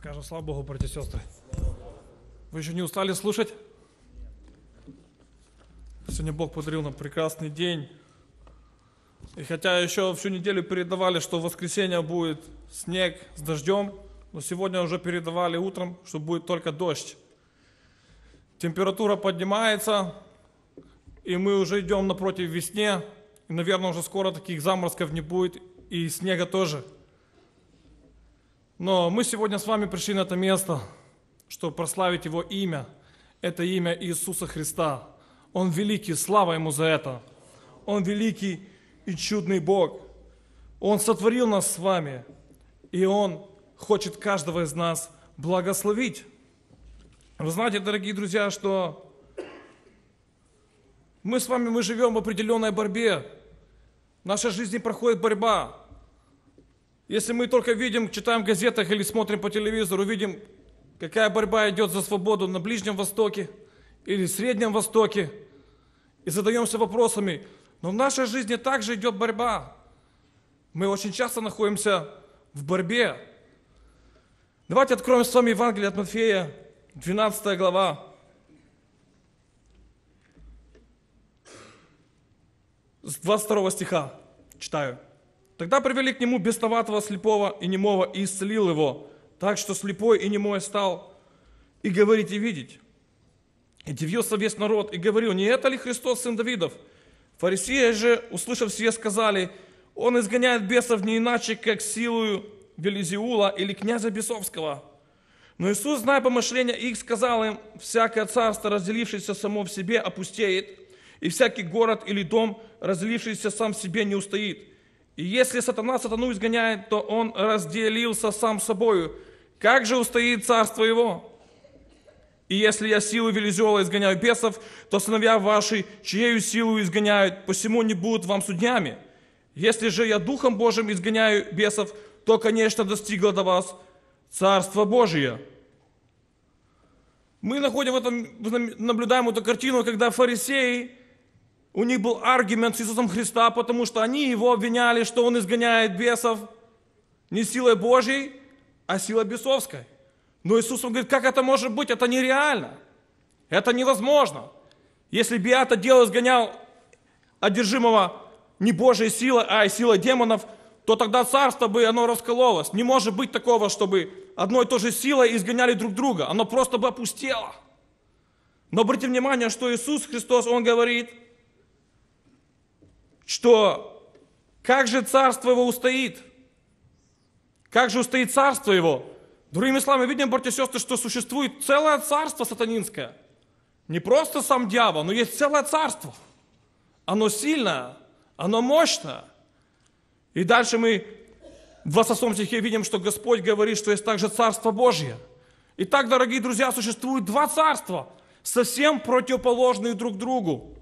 Скажем, слава Богу, братья и сестры. Вы еще не устали слушать? Сегодня Бог подарил нам прекрасный день. И хотя еще всю неделю передавали, что в воскресенье будет снег с дождем, но сегодня уже передавали утром, что будет только дождь. Температура поднимается, и мы уже идем напротив весне. И, наверное, уже скоро таких заморозков не будет, и снега тоже – но мы сегодня с вами пришли на это место, чтобы прославить Его имя. Это имя Иисуса Христа. Он великий, слава Ему за это. Он великий и чудный Бог. Он сотворил нас с вами, и Он хочет каждого из нас благословить. Вы знаете, дорогие друзья, что мы с вами, мы живем в определенной борьбе. В нашей жизни проходит борьба. Если мы только видим, читаем в газетах или смотрим по телевизору, видим, какая борьба идет за свободу на Ближнем Востоке или Среднем Востоке, и задаемся вопросами, но в нашей жизни также идет борьба. Мы очень часто находимся в борьбе. Давайте откроем с вами Евангелие от Матфея, 12 глава. С 22 стиха читаю. Тогда привели к нему бестоватого слепого и немого и исцелил его, так что слепой и немой стал и говорить и видеть. И дивился весь народ и говорил, не это ли Христос, сын Давидов? Фарисеи же, услышав все, сказали, он изгоняет бесов не иначе, как силою Велизиула или князя бесовского. Но Иисус, зная помышления их, сказал им, всякое царство, разделившееся само в себе, опустеет, и всякий город или дом, разделившийся сам в себе, не устоит. И если сатана сатану изгоняет, то он разделился сам собою. Как же устоит царство его? И если я силу Велизела изгоняю бесов, то сыновья ваши, чьей силу изгоняют, посему не будут вам судьями. Если же я Духом Божьим изгоняю бесов, то, конечно, достигло до вас Царство Божие. Мы находим в этом, наблюдаем эту картину, когда фарисеи у них был аргумент с Иисусом Христа, потому что они его обвиняли, что он изгоняет бесов не силой Божьей, а силой бесовской. Но Иисус говорит, как это может быть? Это нереально. Это невозможно. Если бы я дело изгонял одержимого не Божьей силой, а силой демонов, то тогда царство бы, оно раскололось. Не может быть такого, чтобы одной и той же силой изгоняли друг друга. Оно просто бы опустело. Но обратите внимание, что Иисус Христос, Он говорит – что как же царство его устоит? Как же устоит царство его? Другими словами, видим, братья и сестры, что существует целое царство сатанинское. Не просто сам дьявол, но есть целое царство. Оно сильное, оно мощное. И дальше мы в 28 стихе видим, что Господь говорит, что есть также Царство Божье. Итак, дорогие друзья, существует два царства, совсем противоположные друг другу.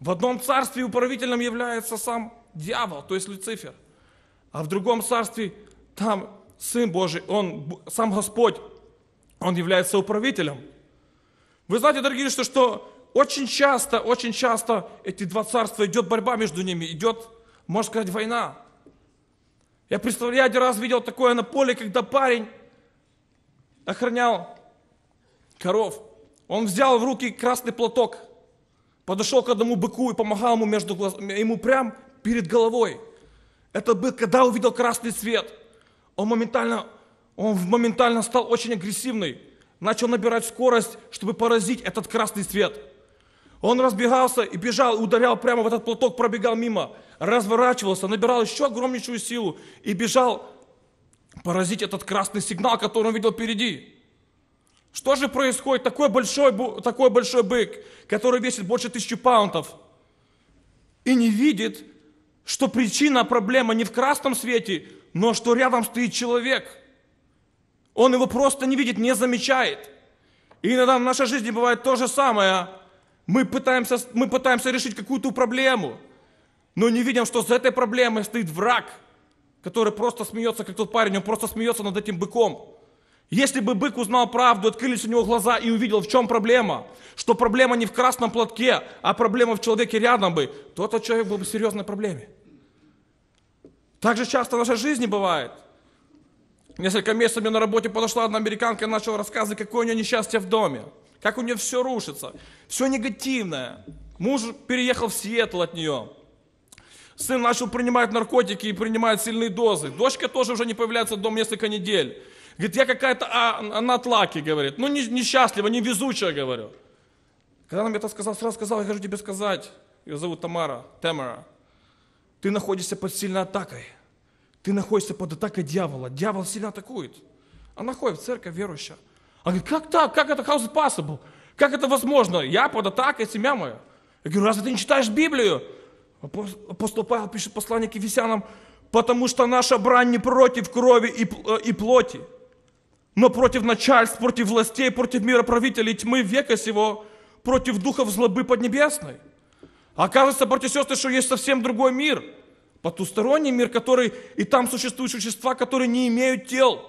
В одном царстве управителем является сам дьявол, то есть Люцифер. А в другом царстве там Сын Божий, Он, сам Господь, Он является управителем. Вы знаете, дорогие, что, что очень часто, очень часто эти два царства идет борьба между ними, идет, можно сказать, война. Я представляю, я один раз видел такое на поле, когда парень охранял коров. Он взял в руки красный платок – подошел к одному быку и помогал ему, между глаз... ему прям перед головой. Этот бык, когда увидел красный свет, он моментально, он моментально стал очень агрессивный, начал набирать скорость, чтобы поразить этот красный свет. Он разбегался и бежал, ударял прямо в этот платок, пробегал мимо, разворачивался, набирал еще огромнейшую силу и бежал поразить этот красный сигнал, который он видел впереди. Что же происходит? Такой большой, такой большой бык, который весит больше тысячи паунтов, и не видит, что причина проблемы не в красном свете, но что рядом стоит человек. Он его просто не видит, не замечает. И иногда в нашей жизни бывает то же самое. Мы пытаемся, мы пытаемся решить какую-то проблему, но не видим, что за этой проблемой стоит враг, который просто смеется, как тот парень, он просто смеется над этим быком. Если бы бык узнал правду, открылись у него глаза и увидел, в чем проблема, что проблема не в красном платке, а проблема в человеке рядом бы, то этот человек был бы в серьезной проблеме. Так же часто в нашей жизни бывает. Несколько месяцев мне на работе подошла одна американка и начала рассказывать, какое у нее несчастье в доме, как у нее все рушится, все негативное. Муж переехал в Сиэтл от нее. Сын начал принимать наркотики и принимает сильные дозы. Дочка тоже уже не появляется дома несколько недель. Говорит, я какая-то а, натлаки, говорит. Ну, не, несчастлива, невезучая, говорю. Когда она мне это сказала, сразу сказал, я хочу тебе сказать. Ее зовут Тамара, Тамара. Ты находишься под сильной атакой. Ты находишься под атакой дьявола. Дьявол сильно атакует. Она ходит в церковь верующая. Она говорит, как так? Как это house possible? Как это возможно? Я под атакой, семья моя. Я говорю, разве ты не читаешь Библию? Апостол Павел пишет послание к Ефесянам, потому что наша брань не против крови и, э, и плоти, но против начальств, против властей, против мироправителей тьмы века сего, против духов злобы поднебесной. оказывается, братья и сестры, что есть совсем другой мир, потусторонний мир, который и там существуют существа, которые не имеют тел.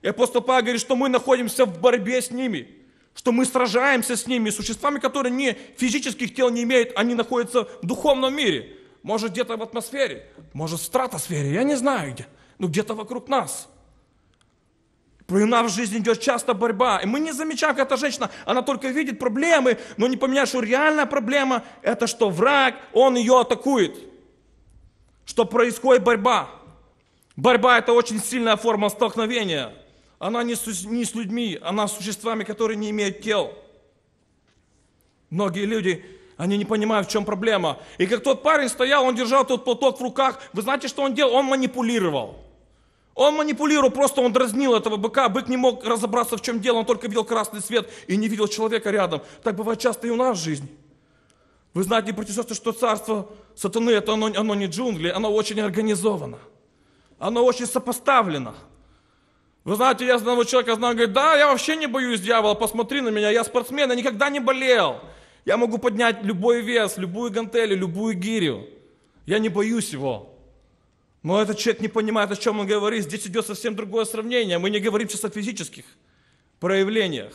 И апостол Павел говорит, что мы находимся в борьбе с ними, что мы сражаемся с ними, существами, которые не физических тел не имеют, они находятся в духовном мире. Может, где-то в атмосфере, может, в стратосфере, я не знаю где, но ну, где-то вокруг нас – у нас в жизни идет часто борьба. И мы не замечаем, как эта женщина, она только видит проблемы, но не понимает, что реальная проблема – это что враг, он ее атакует. Что происходит борьба. Борьба – это очень сильная форма столкновения. Она не с, не с людьми, она с существами, которые не имеют тел. Многие люди, они не понимают, в чем проблема. И как тот парень стоял, он держал тот платок в руках. Вы знаете, что он делал? Он манипулировал. Он манипулировал, просто он дразнил этого быка. Бык не мог разобраться, в чем дело, он только видел красный свет и не видел человека рядом. Так бывает часто и у нас в жизни. Вы знаете, братья что царство сатаны, это оно, оно не джунгли, оно очень организовано. Оно очень сопоставлено. Вы знаете, я одного человека знаю, говорит, да, я вообще не боюсь дьявола, посмотри на меня, я спортсмен, я никогда не болел. Я могу поднять любой вес, любую гантель, любую гирю. Я не боюсь его. Но этот человек не понимает, о чем он говорит. Здесь идет совсем другое сравнение. Мы не говорим сейчас о физических проявлениях.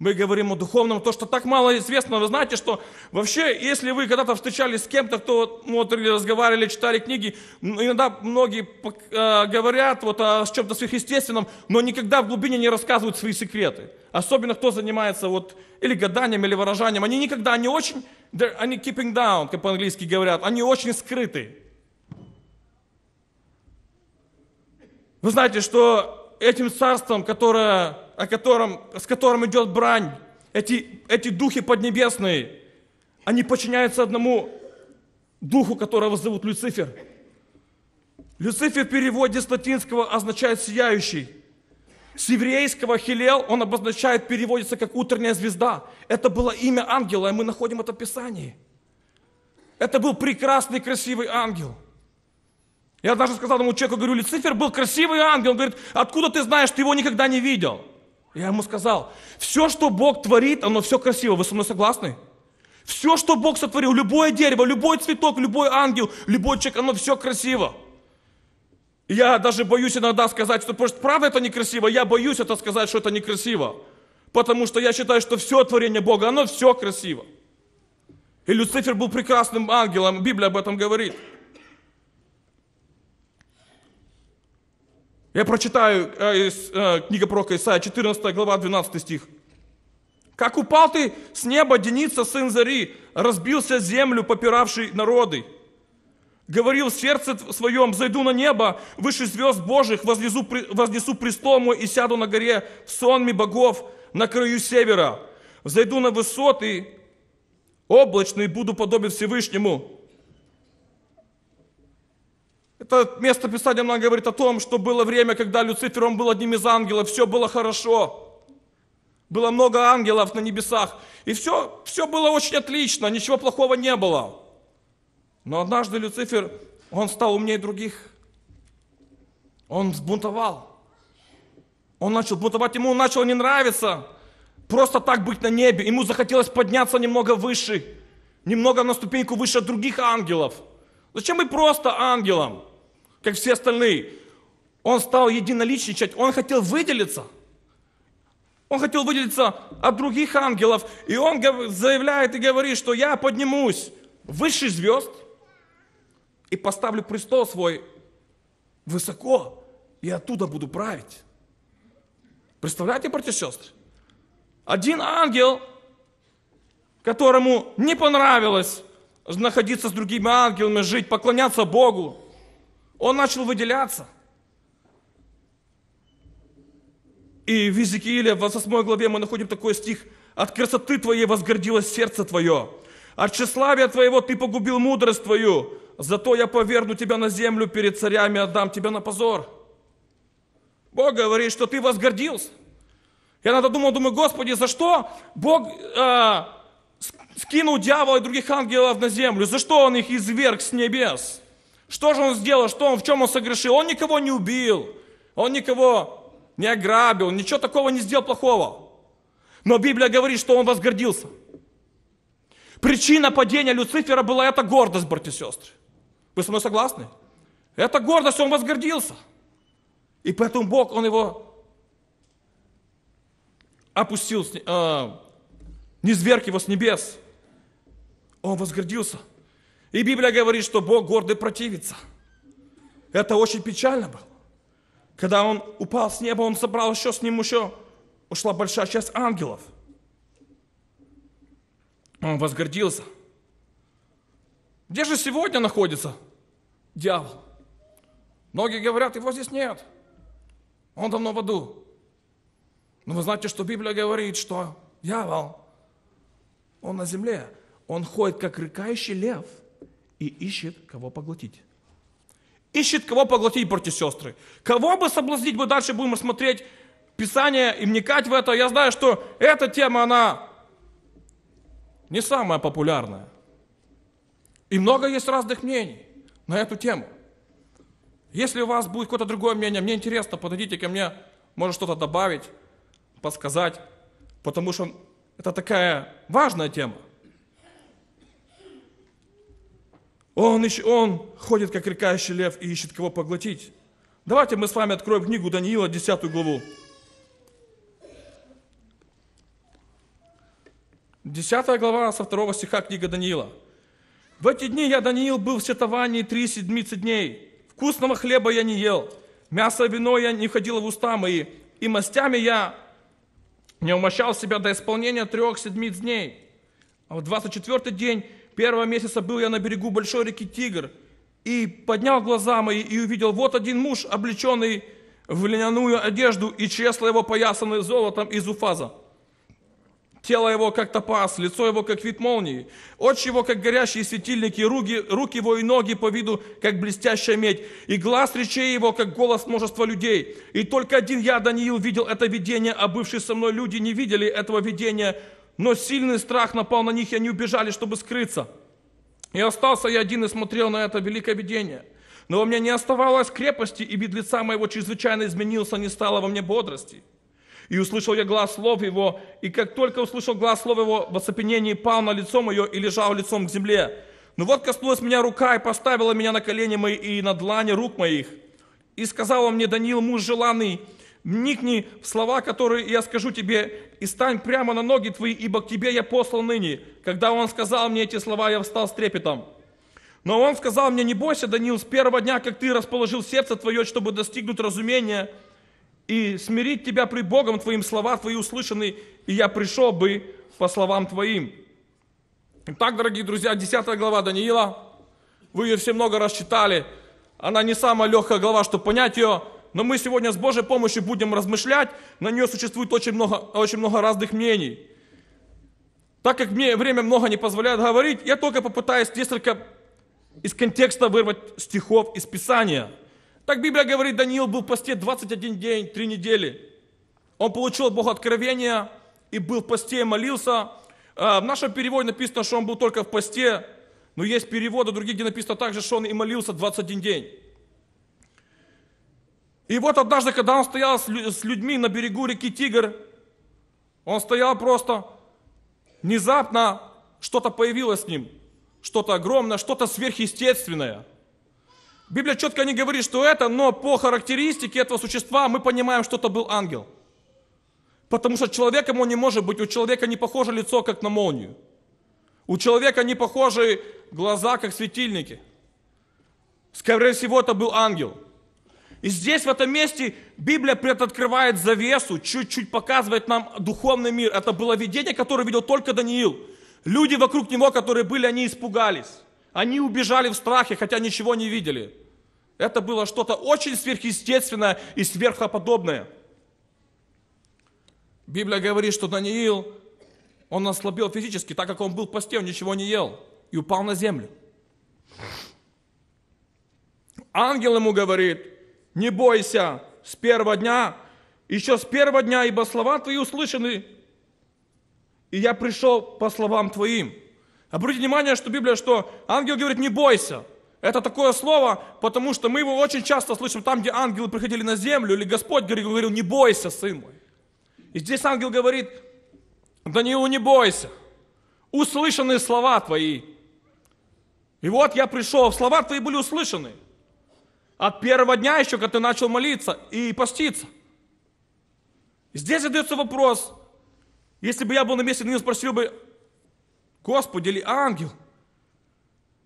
Мы говорим о духовном, то, что так мало известно. Вы знаете, что вообще, если вы когда-то встречались с кем-то, кто вот, ну, разговаривали, читали книги, иногда многие э, говорят вот о чем-то сверхъестественном, но никогда в глубине не рассказывают свои секреты. Особенно кто занимается вот или гаданием, или выражанием. Они никогда они очень, они keeping down, как по-английски говорят, они очень скрытые. Вы знаете, что этим царством, которое, о котором, с которым идет брань, эти, эти духи поднебесные, они подчиняются одному духу, которого зовут Люцифер. Люцифер в переводе с латинского означает «сияющий». С еврейского «хилел» он обозначает, переводится как «утренняя звезда». Это было имя ангела, и мы находим это в Писании. Это был прекрасный, красивый ангел – я даже сказал этому человеку, говорю, Люцифер был красивый ангел. Он говорит, откуда ты знаешь, ты его никогда не видел? Я ему сказал, все, что Бог творит, оно все красиво. Вы со мной согласны? Все, что Бог сотворил, любое дерево, любой цветок, любой ангел, любой человек, оно все красиво. Я даже боюсь иногда сказать, что может, правда это некрасиво, я боюсь это сказать, что это некрасиво. Потому что я считаю, что все творение Бога, оно все красиво. И Люцифер был прекрасным ангелом, Библия об этом говорит. Я прочитаю э, э, книга пророка Исаия, 14 глава, 12 стих. «Как упал ты с неба, Деница, сын Зари, разбился землю, попиравший народы. Говорил в сердце своем, зайду на небо, выше звезд Божьих, вознесу, вознесу престол мой и сяду на горе в сонме богов на краю севера. Зайду на высоты облачные, буду подобен Всевышнему. Это место Писания нам говорит о том, что было время, когда Люцифер, он был одним из ангелов, все было хорошо. Было много ангелов на небесах, и все, все было очень отлично, ничего плохого не было. Но однажды Люцифер, он стал умнее других. Он сбунтовал. Он начал бунтовать, ему начало не нравиться просто так быть на небе. Ему захотелось подняться немного выше, немного на ступеньку выше других ангелов. Зачем быть просто ангелом? как все остальные. Он стал единоличничать, он хотел выделиться. Он хотел выделиться от других ангелов. И он заявляет и говорит, что я поднимусь выше звезд и поставлю престол свой высоко, и оттуда буду править. Представляете, братья и сестры? Один ангел, которому не понравилось находиться с другими ангелами, жить, поклоняться Богу, он начал выделяться. И в Иезекииле, в 28 главе мы находим такой стих. «От красоты твоей возгордилось сердце твое, от тщеславия твоего ты погубил мудрость твою, зато я поверну тебя на землю перед царями, отдам тебя на позор». Бог говорит, что ты возгордился. Я надо думал, думаю, Господи, за что Бог э, скинул дьявола и других ангелов на землю? За что Он их изверг с небес? Что же он сделал? Что он, в чем он согрешил? Он никого не убил, он никого не ограбил, ничего такого не сделал плохого. Но Библия говорит, что он возгордился. Причина падения Люцифера была эта гордость, братья и сестры. Вы со мной согласны? Это гордость, он возгордился. И поэтому Бог, он его опустил, э, низверг его с небес. Он возгордился. И Библия говорит, что Бог гордый противится. Это очень печально было. Когда он упал с неба, он собрал еще с ним еще, ушла большая часть ангелов. Он возгордился. Где же сегодня находится дьявол? Многие говорят, его здесь нет. Он давно в аду. Но вы знаете, что Библия говорит, что дьявол, он на земле, он ходит как рыкающий лев – и ищет, кого поглотить. Ищет, кого поглотить, братья и сестры. Кого бы соблазнить, мы дальше будем смотреть Писание и вникать в это. Я знаю, что эта тема, она не самая популярная. И много есть разных мнений на эту тему. Если у вас будет какое-то другое мнение, мне интересно, подойдите ко мне, может что-то добавить, подсказать, потому что это такая важная тема. Он, ищет, он ходит, как рекающий лев, и ищет, кого поглотить. Давайте мы с вами откроем книгу Даниила, 10 главу. 10 глава со 2 стиха книга Даниила. «В эти дни я, Даниил, был в сетовании три седмицы дней. Вкусного хлеба я не ел, мясо и вино я не входило в уста мои, и мастями я не умощал себя до исполнения трех седмиц дней. А в 24 день первого месяца был я на берегу большой реки Тигр, и поднял глаза мои и увидел, вот один муж, облеченный в льняную одежду, и чресла его поясаны золотом из уфаза. Тело его как топаз, лицо его как вид молнии, очи его как горящие светильники, руки, руки его и ноги по виду как блестящая медь, и глаз речей его как голос множества людей. И только один я, Даниил, видел это видение, а бывшие со мной люди не видели этого видения, но сильный страх напал на них, и они убежали, чтобы скрыться. И остался я один и смотрел на это великое видение. Но во мне не оставалось крепости, и вид лица моего чрезвычайно изменился, не стало во мне бодрости. И услышал я глаз слов его, и как только услышал глаз слов его, в оцепенении пал на лицо мое и лежал лицом к земле. Но вот коснулась меня рука и поставила меня на колени мои и на длани рук моих. И сказала мне, Даниил, муж желанный, Вникни в слова, которые я скажу тебе, и стань прямо на ноги твои, ибо к тебе я послал ныне. Когда он сказал мне эти слова, я встал с трепетом. Но он сказал мне, не бойся, Данил, с первого дня, как ты расположил сердце твое, чтобы достигнуть разумения и смирить тебя при Богом, твоим слова твои услышаны, и я пришел бы по словам твоим. Итак, дорогие друзья, 10 глава Даниила, вы ее все много раз читали, она не самая легкая глава, чтобы понять ее, но мы сегодня с Божьей помощью будем размышлять, на нее существует очень много, очень много разных мнений. Так как мне время много не позволяет говорить, я только попытаюсь несколько из контекста вырвать стихов из Писания. Так Библия говорит, Даниил был в посте 21 день, 3 недели. Он получил от Бога откровение и был в посте и молился. А, в нашем переводе написано, что он был только в посте, но есть переводы другие, где написано также, что он и молился 21 день. И вот однажды, когда он стоял с людьми на берегу реки Тигр, он стоял просто, внезапно что-то появилось с ним, что-то огромное, что-то сверхъестественное. Библия четко не говорит, что это, но по характеристике этого существа мы понимаем, что это был ангел. Потому что человеком он не может быть, у человека не похоже лицо, как на молнию. У человека не похожи глаза, как светильники. Скорее всего, это был ангел – и здесь, в этом месте, Библия предоткрывает завесу, чуть-чуть показывает нам духовный мир. Это было видение, которое видел только Даниил. Люди вокруг него, которые были, они испугались. Они убежали в страхе, хотя ничего не видели. Это было что-то очень сверхъестественное и сверхоподобное. Библия говорит, что Даниил, он ослабел физически, так как он был в посте, он ничего не ел и упал на землю. Ангел ему говорит, не бойся с первого дня, еще с первого дня, ибо слова твои услышаны, и я пришел по словам твоим. Обратите внимание, что Библия, что ангел говорит, не бойся. Это такое слово, потому что мы его очень часто слышим там, где ангелы приходили на землю, или Господь говорил, говорил не бойся, сын мой. И здесь ангел говорит, Даниил, не бойся, услышаны слова твои. И вот я пришел, слова твои были услышаны – от первого дня еще, когда ты начал молиться и поститься. Здесь задается вопрос, если бы я был на месте Даниила, спросил бы, Господи или ангел,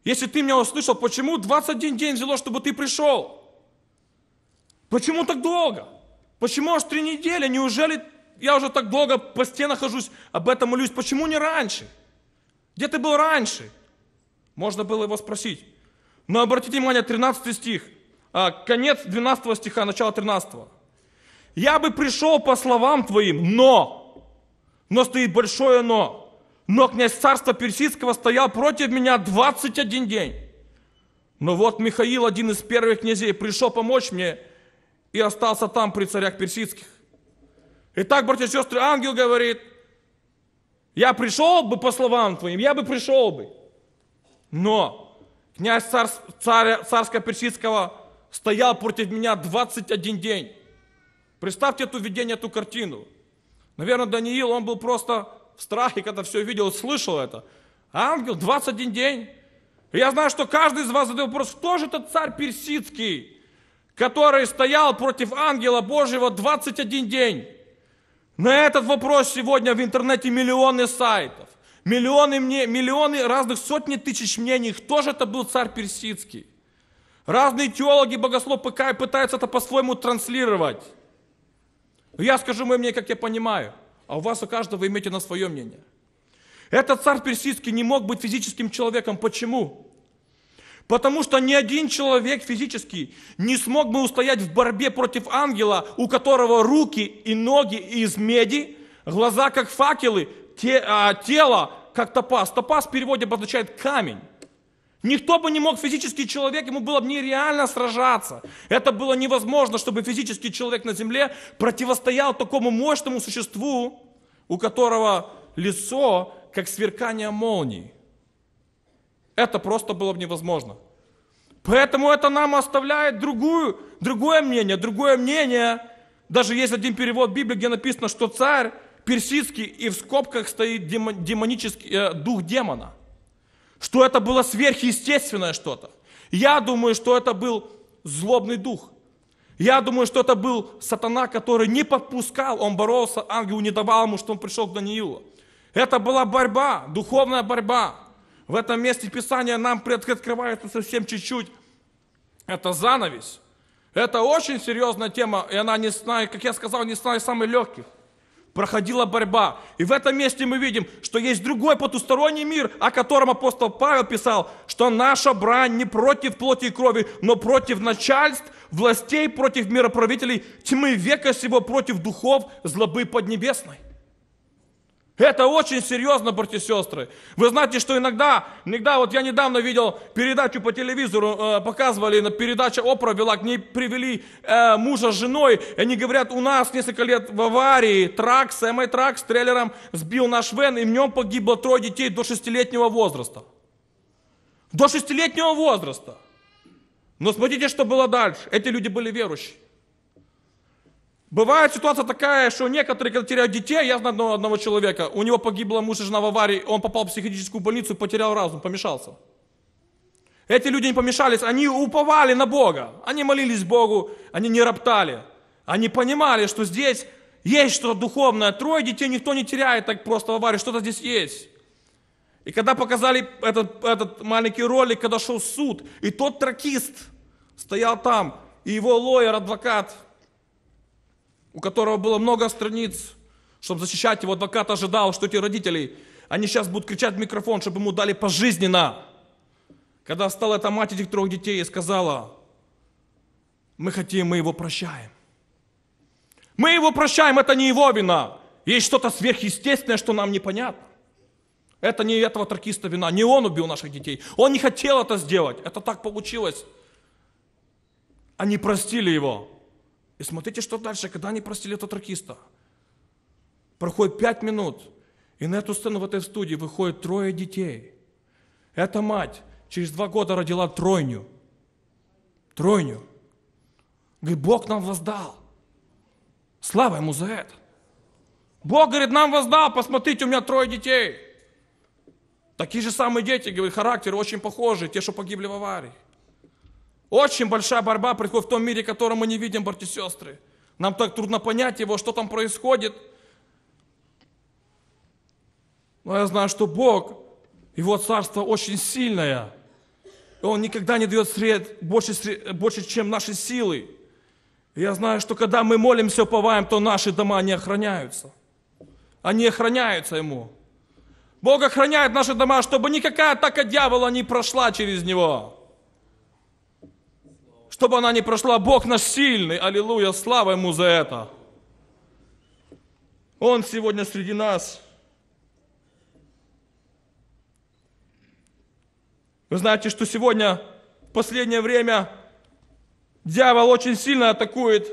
если ты меня услышал, почему 21 день взяло, чтобы ты пришел? Почему так долго? Почему аж три недели? Неужели я уже так долго по стенам хожусь, об этом молюсь? Почему не раньше? Где ты был раньше? Можно было его спросить. Но обратите внимание, 13 стих – а, конец 12 стиха, начало 13. «Я бы пришел по словам твоим, но...» Но стоит большое «но». «Но князь царства персидского стоял против меня 21 день». Но вот Михаил, один из первых князей, пришел помочь мне и остался там при царях персидских. Итак, братья и сестры, ангел говорит, я пришел бы по словам твоим, я бы пришел бы. Но князь царь, царя, царского персидского стоял против меня 21 день. Представьте это видение, эту картину. Наверное, Даниил, он был просто в страхе, когда все видел, слышал это. Ангел, 21 день. И я знаю, что каждый из вас задает вопрос, кто же этот царь персидский, который стоял против ангела Божьего 21 день? На этот вопрос сегодня в интернете миллионы сайтов, миллионы, мне, миллионы разных сотни тысяч мнений, кто же это был царь персидский? Разные теологи, богослов ПК пытаются это по-своему транслировать. Я скажу мое мнение, как я понимаю, а у вас у каждого вы имеете на свое мнение. Этот царь персидский не мог быть физическим человеком. Почему? Потому что ни один человек физически не смог бы устоять в борьбе против ангела, у которого руки и ноги из меди, глаза как факелы, те, а, тело как топаз. Топаз в переводе обозначает камень. Никто бы не мог, физический человек, ему было бы нереально сражаться. Это было невозможно, чтобы физический человек на земле противостоял такому мощному существу, у которого лицо, как сверкание молний. Это просто было бы невозможно. Поэтому это нам оставляет другую, другое мнение, другое мнение. Даже есть один перевод Библии, где написано, что царь персидский и в скобках стоит демонический, э, дух демона что это было сверхъестественное что-то. Я думаю, что это был злобный дух. Я думаю, что это был сатана, который не подпускал, он боролся, Ангелу не давал ему, что он пришел к Даниилу. Это была борьба, духовная борьба. В этом месте Писания нам предоткрывается совсем чуть-чуть. Это занавес. Это очень серьезная тема, и она, не, знаю, как я сказал, не из самых легких проходила борьба. И в этом месте мы видим, что есть другой потусторонний мир, о котором апостол Павел писал, что наша брань не против плоти и крови, но против начальств, властей, против мироправителей тьмы века сего, против духов злобы поднебесной. Это очень серьезно, братья и сестры. Вы знаете, что иногда, иногда вот я недавно видел передачу по телевизору, э, показывали, на передача Опра вела, к ней привели э, мужа с женой, и они говорят, у нас несколько лет в аварии трак, Сэмэй трак с трейлером сбил наш вен, и в нем погибло трое детей до шестилетнего возраста. До шестилетнего возраста. Но смотрите, что было дальше. Эти люди были верующие. Бывает ситуация такая, что некоторые, когда теряют детей, я знаю одного, одного человека, у него погибла муж и жена в аварии, он попал в психическую больницу потерял разум, помешался. Эти люди не помешались, они уповали на Бога, они молились Богу, они не роптали, они понимали, что здесь есть что-то духовное, трое детей никто не теряет так просто в аварии, что-то здесь есть. И когда показали этот, этот маленький ролик, когда шел суд, и тот тракист стоял там, и его лоер, адвокат – у которого было много страниц, чтобы защищать его, адвокат ожидал, что эти родители, они сейчас будут кричать в микрофон, чтобы ему дали пожизненно. Когда стала эта мать этих трех детей и сказала, мы хотим, мы его прощаем. Мы его прощаем, это не его вина. Есть что-то сверхъестественное, что нам непонятно. Это не этого тракиста вина, не он убил наших детей. Он не хотел это сделать, это так получилось. Они простили его. И смотрите, что дальше, когда они простили этого тракиста. Проходит пять минут, и на эту сцену в этой студии выходит трое детей. Эта мать через два года родила тройню. Тройню. Говорит, Бог нам воздал. Слава Ему за это. Бог, говорит, нам воздал, посмотрите, у меня трое детей. Такие же самые дети, говорит, характер очень похожий, те, что погибли в аварии. Очень большая борьба происходит в том мире, который мы не видим, братья и сестры. Нам так трудно понять его, что там происходит. Но я знаю, что Бог, его царство очень сильное. И он никогда не дает сред больше, больше, чем наши силы. И я знаю, что когда мы молимся, уповаем, то наши дома не охраняются. Они охраняются Ему. Бог охраняет наши дома, чтобы никакая атака дьявола не прошла через него чтобы она не прошла. Бог наш сильный, аллилуйя, слава Ему за это. Он сегодня среди нас. Вы знаете, что сегодня, в последнее время, дьявол очень сильно атакует,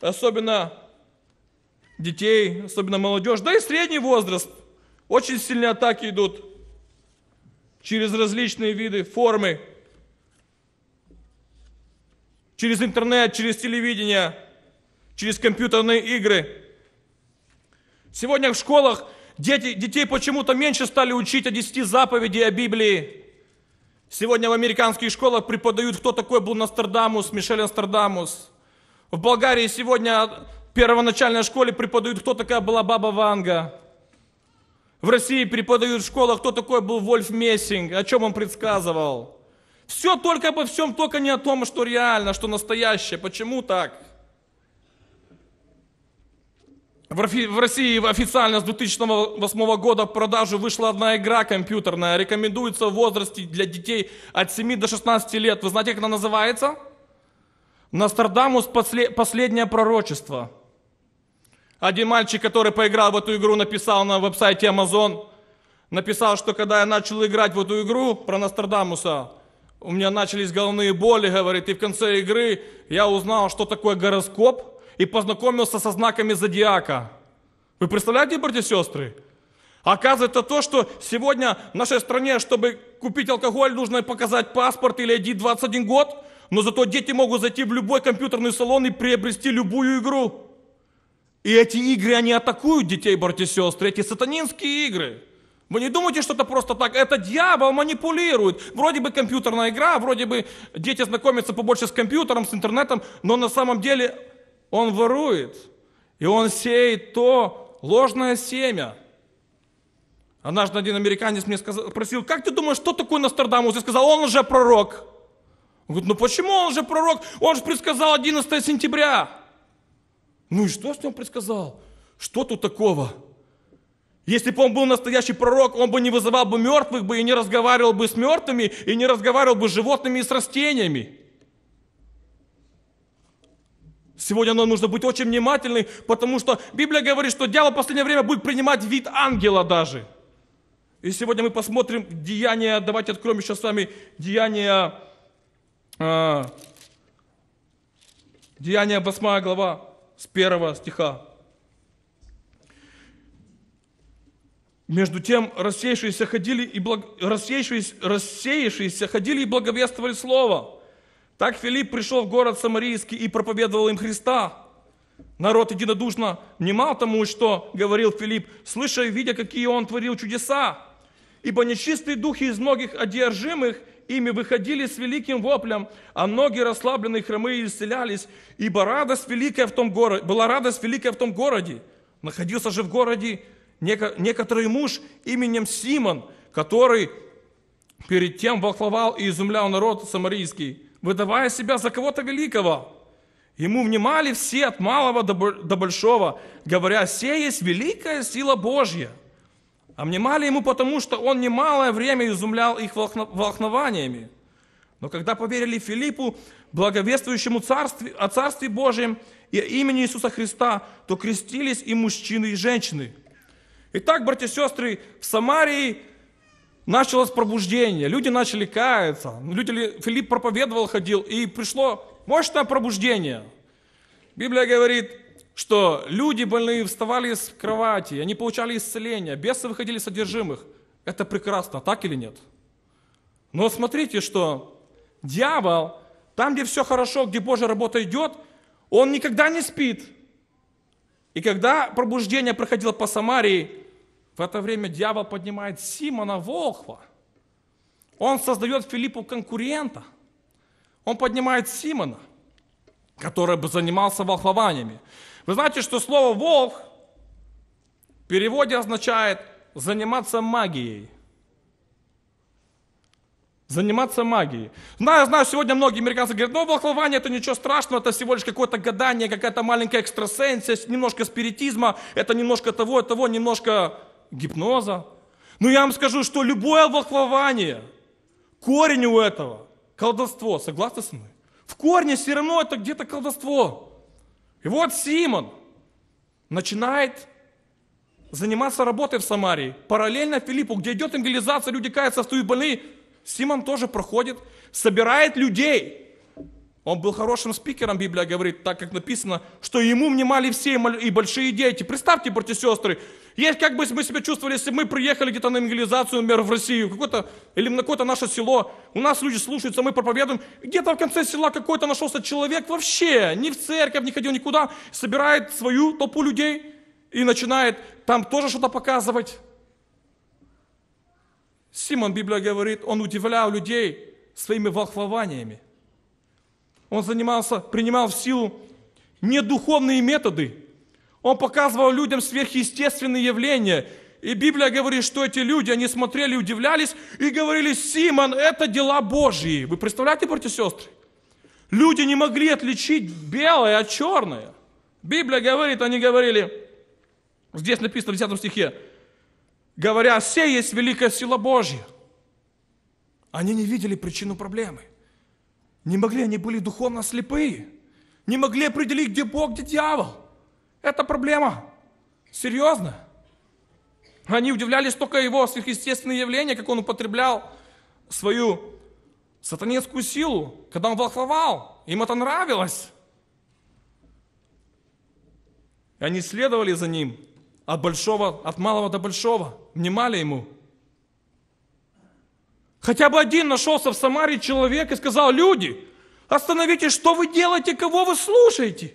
особенно детей, особенно молодежь, да и средний возраст. Очень сильные атаки идут через различные виды, формы через интернет, через телевидение, через компьютерные игры. Сегодня в школах дети, детей почему-то меньше стали учить о десяти заповедей, о Библии. Сегодня в американских школах преподают, кто такой был Нострадамус, Мишель Нострадамус. В Болгарии сегодня в первоначальной школе преподают, кто такая была Баба Ванга. В России преподают в школах, кто такой был Вольф Мессинг, о чем он предсказывал. Все только обо всем, только не о том, что реально, что настоящее. Почему так? В России официально с 2008 года в продажу вышла одна игра компьютерная. Рекомендуется в возрасте для детей от 7 до 16 лет. Вы знаете, как она называется? Нострадамус «Последнее пророчество». Один мальчик, который поиграл в эту игру, написал на веб-сайте Amazon, написал, что когда я начал играть в эту игру про Нострадамуса, у меня начались головные боли, говорит, и в конце игры я узнал, что такое гороскоп, и познакомился со знаками зодиака. Вы представляете, братья и сестры? Оказывается то, что сегодня в нашей стране, чтобы купить алкоголь, нужно показать паспорт или ID 21 год, но зато дети могут зайти в любой компьютерный салон и приобрести любую игру. И эти игры, они атакуют детей, братья и сестры, эти сатанинские игры – вы не думайте, что это просто так. Это дьявол манипулирует. Вроде бы компьютерная игра, вроде бы дети знакомятся побольше с компьютером, с интернетом, но на самом деле он ворует. И он сеет то ложное семя. Однажды один американец мне сказал, спросил, как ты думаешь, что такое Нострадамус? Я сказал, он же пророк. Он говорит, ну почему он же пророк? Он же предсказал 11 сентября. Ну и что, с ним предсказал? Что тут такого? Если бы он был настоящий пророк, он бы не вызывал бы мертвых бы и не разговаривал бы с мертвыми, и не разговаривал бы с животными и с растениями. Сегодня нам нужно быть очень внимательным, потому что Библия говорит, что дьявол в последнее время будет принимать вид ангела даже. И сегодня мы посмотрим деяния, давайте откроем еще с вами деяния, э, деяние 8 глава с 1 стиха. Между тем рассеявшиеся ходили и, благ... рассеявшиеся... рассеявшиеся ходили и благовествовали Слово. Так Филипп пришел в город Самарийский и проповедовал им Христа. Народ единодушно внимал тому, что говорил Филипп, слыша и видя, какие он творил чудеса. Ибо нечистые духи из многих одержимых ими выходили с великим воплем, а многие расслабленные хромые исцелялись, ибо радость великая в том городе, была радость великая в том городе. Находился же в городе некоторый муж именем Симон, который перед тем волхловал и изумлял народ самарийский, выдавая себя за кого-то великого. Ему внимали все от малого до большого, говоря, «Се есть великая сила Божья». А внимали ему потому, что он немалое время изумлял их волхнованиями. Но когда поверили Филиппу, благовествующему царстве, о Царстве Божьем и имени Иисуса Христа, то крестились и мужчины, и женщины – Итак, братья и сестры, в Самарии началось пробуждение, люди начали каяться, люди, Филипп проповедовал, ходил, и пришло мощное пробуждение. Библия говорит, что люди больные вставали из кровати, они получали исцеление, бесы выходили содержимых. Это прекрасно, так или нет? Но смотрите, что дьявол, там, где все хорошо, где Божья работа идет, он никогда не спит. И когда пробуждение проходило по Самарии, в это время дьявол поднимает Симона Волхва. Он создает Филиппу конкурента. Он поднимает Симона, который бы занимался волхованиями. Вы знаете, что слово «волх» в переводе означает «заниматься магией». Заниматься магией. Знаю, знаю, сегодня многие американцы говорят, ну, волхвование это ничего страшного, это всего лишь какое-то гадание, какая-то маленькая экстрасенсия, немножко спиритизма, это немножко того, того, немножко гипноза. Но ну, я вам скажу, что любое волхвование, корень у этого – колдовство. Согласны со мной? В корне все равно это где-то колдовство. И вот Симон начинает заниматься работой в Самарии. Параллельно Филиппу, где идет евангелизация, люди каются, встают больные. Симон тоже проходит, собирает людей. Он был хорошим спикером, Библия говорит, так как написано, что ему внимали все и большие дети. Представьте, братья и сестры, есть, как бы мы себя чувствовали, если мы приехали где-то на евангелизацию, например, в Россию, какое-то, или на какое-то наше село, у нас люди слушаются, мы проповедуем, где-то в конце села какой-то нашелся человек, вообще ни в церковь не ходил никуда, собирает свою толпу людей и начинает там тоже что-то показывать. Симон, Библия говорит, он удивлял людей своими волхвованиями. Он занимался, принимал в силу не духовные методы, он показывал людям сверхъестественные явления. И Библия говорит, что эти люди, они смотрели, удивлялись и говорили, Симон, это дела Божьи. Вы представляете, братья и сестры? Люди не могли отличить белое от черное. Библия говорит, они говорили, здесь написано в 10 стихе, говоря, "Все есть великая сила Божья». Они не видели причину проблемы. Не могли, они были духовно слепые. Не могли определить, где Бог, где дьявол. Это проблема. Серьезно. Они удивлялись только его сверхъестественные явления, как он употреблял свою сатанинскую силу, когда он волхвовал. Им это нравилось. И они следовали за ним от большого, от малого до большого, внимали ему. Хотя бы один нашелся в Самаре человек и сказал, люди, остановитесь, что вы делаете, кого вы слушаете?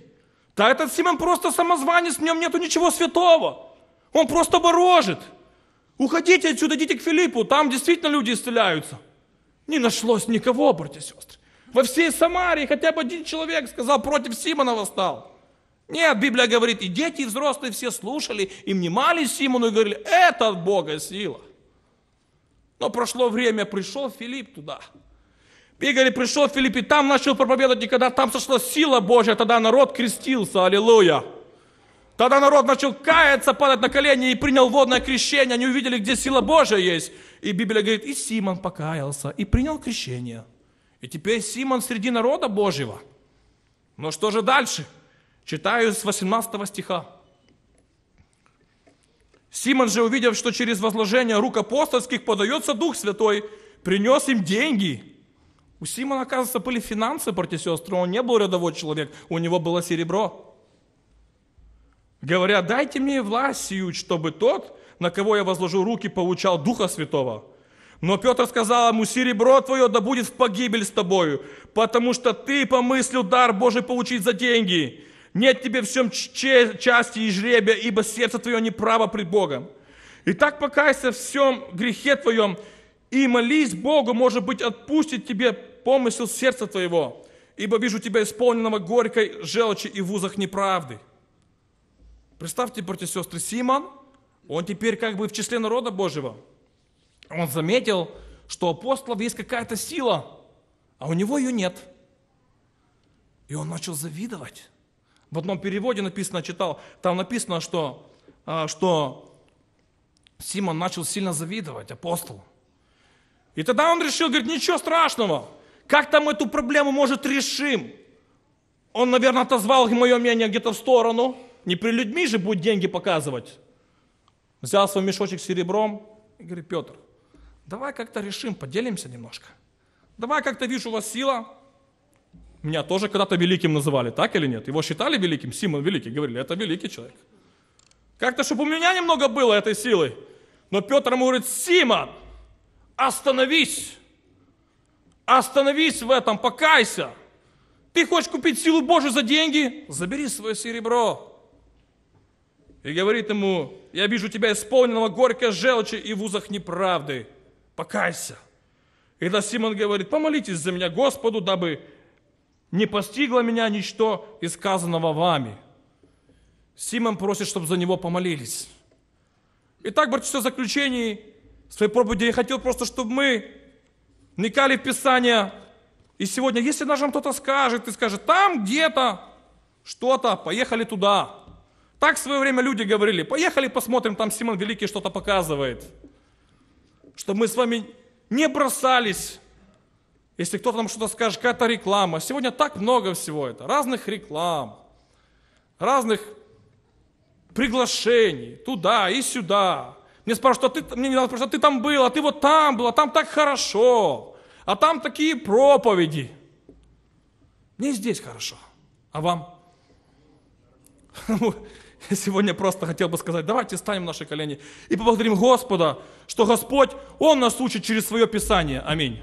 Да этот Симон просто самозванец, в нем нету ничего святого. Он просто борожит. Уходите отсюда, идите к Филиппу, там действительно люди исцеляются. Не нашлось никого, братья и сестры. Во всей Самарии хотя бы один человек сказал, против Симона восстал. Нет, Библия говорит, и дети, и взрослые все слушали, и внимали Симону, и говорили, это от Бога сила. Но прошло время, пришел Филипп туда – Бегали, пришел Филипп, и там начал проповедовать, и когда там сошла сила Божья, тогда народ крестился, аллилуйя. Тогда народ начал каяться, падать на колени и принял водное крещение. Они увидели, где сила Божья есть. И Библия говорит, и Симон покаялся, и принял крещение. И теперь Симон среди народа Божьего. Но что же дальше? Читаю с 18 стиха. Симон же, увидев, что через возложение рук апостольских подается Дух Святой, принес им деньги – у Симона, оказывается, были финансы, братья сестры, он не был рядовой человек, у него было серебро. Говоря, дайте мне власть чтобы тот, на кого я возложу руки, получал Духа Святого. Но Петр сказал ему, серебро твое да будет в погибель с тобою, потому что ты помыслил дар Божий получить за деньги. Нет тебе в всем части и жребия, ибо сердце твое неправо пред Богом. И так покайся в всем грехе твоем, и молись Богу, может быть, отпустит тебе помысел сердца твоего, ибо вижу тебя исполненного горькой желчи и в узах неправды. Представьте, братья и сестры, Симон, он теперь как бы в числе народа Божьего. Он заметил, что у апостолов есть какая-то сила, а у него ее нет. И он начал завидовать. В одном переводе написано, читал, там написано, что, а, что Симон начал сильно завидовать апостолу. И тогда он решил, говорит, ничего страшного, как там эту проблему, может, решим. Он, наверное, отозвал мое мнение где-то в сторону. Не при людьми же будет деньги показывать. Взял свой мешочек с серебром и говорит, Петр, давай как-то решим, поделимся немножко. Давай как-то вижу у вас сила. Меня тоже когда-то великим называли, так или нет? Его считали великим? Симон великий. Говорили, это великий человек. Как-то, чтобы у меня немного было этой силы. Но Петр ему говорит, Симон, Остановись! Остановись в этом, покайся! Ты хочешь купить силу Божию за деньги? Забери свое серебро. И говорит ему, я вижу тебя исполненного горькой желчи и в узах неправды. Покайся. И тогда Симон говорит, помолитесь за меня Господу, дабы не постигло меня ничто из сказанного вами. Симон просит, чтобы за него помолились. Итак, братья, в заключении в своей проповеди я хотел просто, чтобы мы вникали в Писание. И сегодня, если нам кто-то скажет и скажет, там где-то что-то, поехали туда. Так в свое время люди говорили, поехали посмотрим, там Симон Великий что-то показывает. Чтобы мы с вами не бросались, если кто-то нам что-то скажет, какая-то реклама. Сегодня так много всего это, разных реклам, разных приглашений туда и сюда. Мне спрашивают, а ты, мне не надо спрашивать, а ты там был, а ты вот там был, а там так хорошо, а там такие проповеди. Мне здесь хорошо, а вам? Сегодня просто хотел бы сказать, давайте встанем на наши колени и поблагодарим Господа, что Господь, Он нас учит через свое Писание. Аминь.